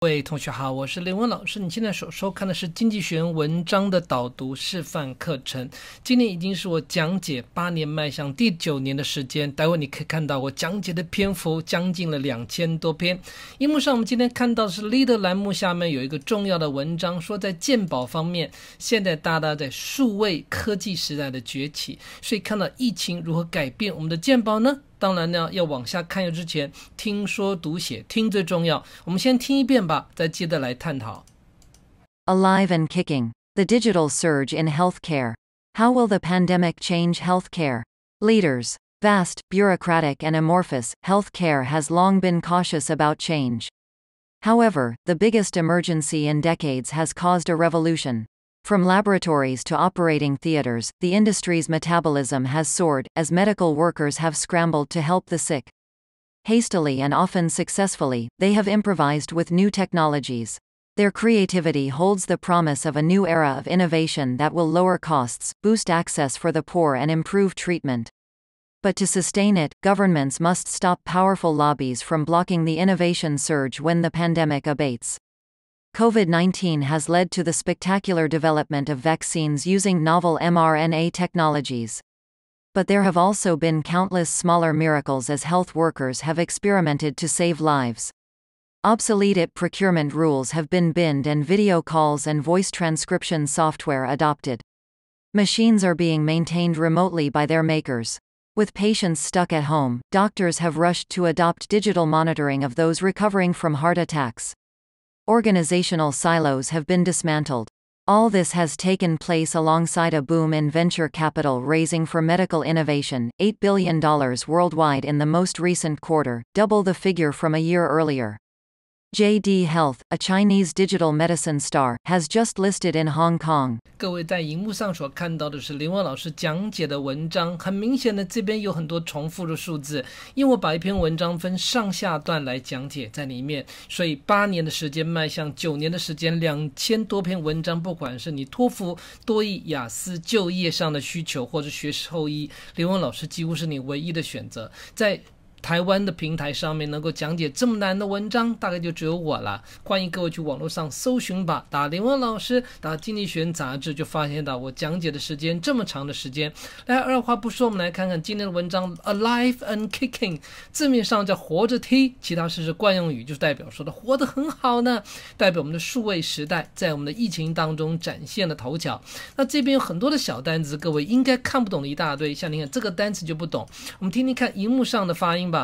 各位同学好，我是林文老师。你现在所收看的是经济学文章的导读示范课程。今年已经是我讲解八年迈向第九年的时间。待会你可以看到我讲解的篇幅将近了两千多篇。荧幕上我们今天看到的是 Leader 栏目下面有一个重要的文章，说在鉴宝方面，现在大家在数位科技时代的崛起，所以看到疫情如何改变我们的鉴宝呢？当然呢，要往下看之前，听说读写听最重要。我们先听一遍吧，再接着来探讨。Alive and kicking, the digital surge in healthcare. How will the pandemic change healthcare? Leaders, vast, bureaucratic, and amorphous, healthcare has long been cautious about change. However, the biggest emergency in decades has caused a revolution. From laboratories to operating theaters, the industry's metabolism has soared, as medical workers have scrambled to help the sick. Hastily and often successfully, they have improvised with new technologies. Their creativity holds the promise of a new era of innovation that will lower costs, boost access for the poor, and improve treatment. But to sustain it, governments must stop powerful lobbies from blocking the innovation surge when the pandemic abates. COVID-19 has led to the spectacular development of vaccines using novel mRNA technologies. But there have also been countless smaller miracles as health workers have experimented to save lives. Obsolete IT procurement rules have been binned and video calls and voice transcription software adopted. Machines are being maintained remotely by their makers. With patients stuck at home, doctors have rushed to adopt digital monitoring of those recovering from heart attacks. Organizational silos have been dismantled. All this has taken place alongside a boom in venture capital raising for medical innovation, $8 billion worldwide in the most recent quarter, double the figure from a year earlier. JD Health，a Chinese digital medicine star, has just listed in Hong Kong. 各位在荧幕上所看到的是林文老师讲解的文章，很明显的这边有很多重复的数字，因为我把一篇文章分上下段来讲解在里面，所以八年的时间迈向九年的时间，两千多篇文章，不管是你托福、多益、雅思、就业上的需求，或者学后医，林文老师几乎是你唯一的选择。在台湾的平台上面能够讲解这么难的文章，大概就只有我了。欢迎各位去网络上搜寻吧，打电话老师，打《经济学》杂志就发现到我讲解的时间这么长的时间。来，二话不说，我们来看看今天的文章《Alive and Kicking》，字面上叫“活着踢”，其他是是惯用语，就代表说的活得很好呢，代表我们的数位时代在我们的疫情当中展现了头角。那这边有很多的小单词，各位应该看不懂的一大堆，像你看这个单词就不懂。我们听听看荧幕上的发音吧。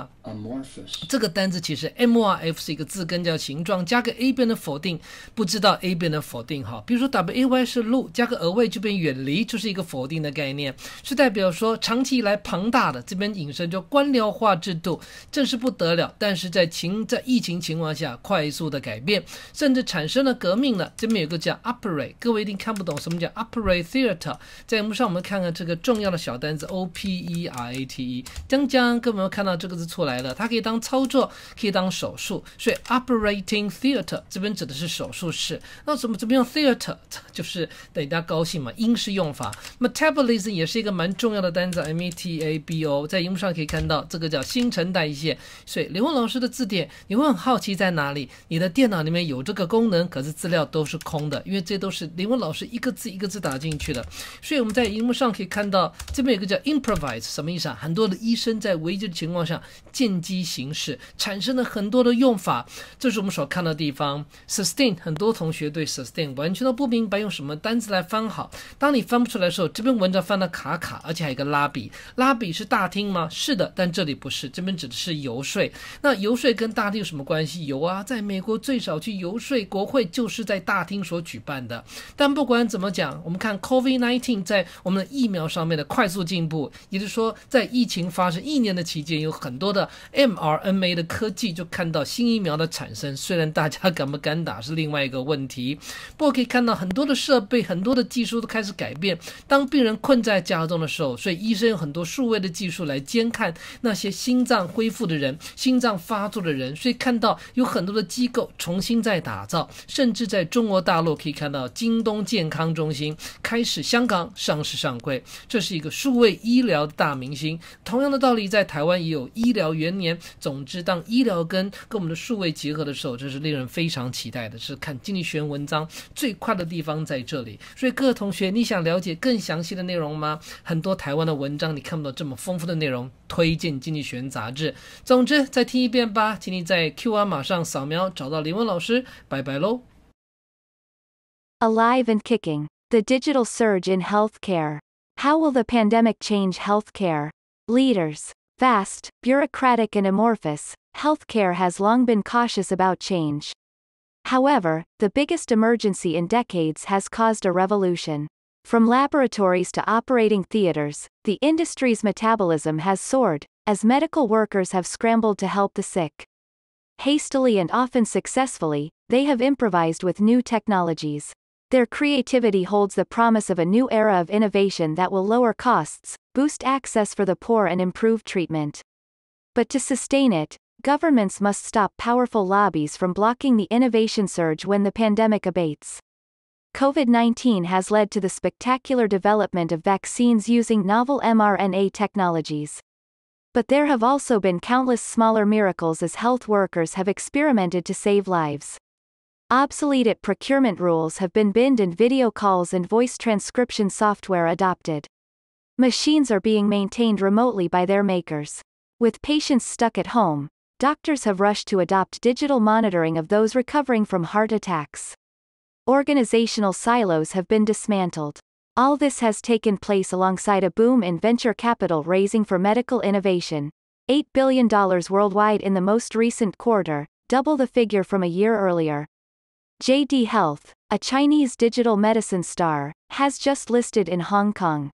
这个单字其实 M R F 是一个字根叫形状，加个 A 边的否定，不知道 A 边的否定哈。比如说 W A Y 是路，加个 away 就变远离，就是一个否定的概念，是代表说长期以来庞大的这边引申叫官僚化制度，这是不得了。但是在情在疫情情况下快速的改变，甚至产生了革命了。这边有个叫 Operate，各位一定看不懂什么叫 Operate t h e a t e r 在屏幕上我们看看这个重要的小单子 O P E R A T E，江江，各位看到这个字。出来了，它可以当操作，可以当手术，所以 operating t h e a t e r 这边指的是手术室。那怎么怎么用 t h e a t e r 就是等大家高兴嘛，英式用法。metabolism 也是一个蛮重要的单词，m e t a b o，在荧幕上可以看到这个叫新陈代谢。所以李文老师的字典，你会很好奇在哪里？你的电脑里面有这个功能，可是资料都是空的，因为这都是李文老师一个字一个字打进去的。所以我们在荧幕上可以看到这边有个叫 improvise，什么意思啊？很多的医生在危机的情况下。见机行事，产生了很多的用法，这是我们所看的地方。Sustain，很多同学对 sustain 完全都不明白，用什么单词来翻好？当你翻不出来的时候，这篇文章翻得卡卡，而且还有一个拉比。拉比是大厅吗？是的，但这里不是，这边指的是游说。那游说跟大厅有什么关系？有啊，在美国最少去游说国会就是在大厅所举办的。但不管怎么讲，我们看 COVID-19 在我们的疫苗上面的快速进步，也就是说，在疫情发生一年的期间有很。很多的 mRNA 的科技就看到新疫苗的产生，虽然大家敢不敢打是另外一个问题，不过可以看到很多的设备、很多的技术都开始改变。当病人困在家中的时候，所以医生有很多数位的技术来监看那些心脏恢复的人、心脏发作的人。所以看到有很多的机构重新在打造，甚至在中国大陆可以看到京东健康中心开始香港上市上柜，这是一个数位医疗大明星。同样的道理，在台湾也有。医疗元年，总之，当医疗跟跟我们的数位结合的时候，这是令人非常期待的。是看经济学文章最快的地方在这里。所以，各位同学，你想了解更详细的内容吗？很多台湾的文章你看不到这么丰富的内容，推荐经济学杂志。总之，再听一遍吧。请你在 QR 码上扫描，找到林文老师。拜拜喽。Alive and kicking: The digital surge in healthcare. How will the pandemic change healthcare leaders? Vast, bureaucratic and amorphous, healthcare has long been cautious about change. However, the biggest emergency in decades has caused a revolution. From laboratories to operating theaters, the industry's metabolism has soared, as medical workers have scrambled to help the sick. Hastily and often successfully, they have improvised with new technologies. Their creativity holds the promise of a new era of innovation that will lower costs, boost access for the poor and improve treatment. But to sustain it, governments must stop powerful lobbies from blocking the innovation surge when the pandemic abates. COVID 19 has led to the spectacular development of vaccines using novel mRNA technologies. But there have also been countless smaller miracles as health workers have experimented to save lives obsolete IT procurement rules have been binned and video calls and voice transcription software adopted. Machines are being maintained remotely by their makers. With patients stuck at home, doctors have rushed to adopt digital monitoring of those recovering from heart attacks. Organizational silos have been dismantled. All this has taken place alongside a boom in venture capital raising for medical innovation, $8 billion worldwide in the most recent quarter, double the figure from a year earlier. JD Health, a Chinese digital medicine star, has just listed in Hong Kong.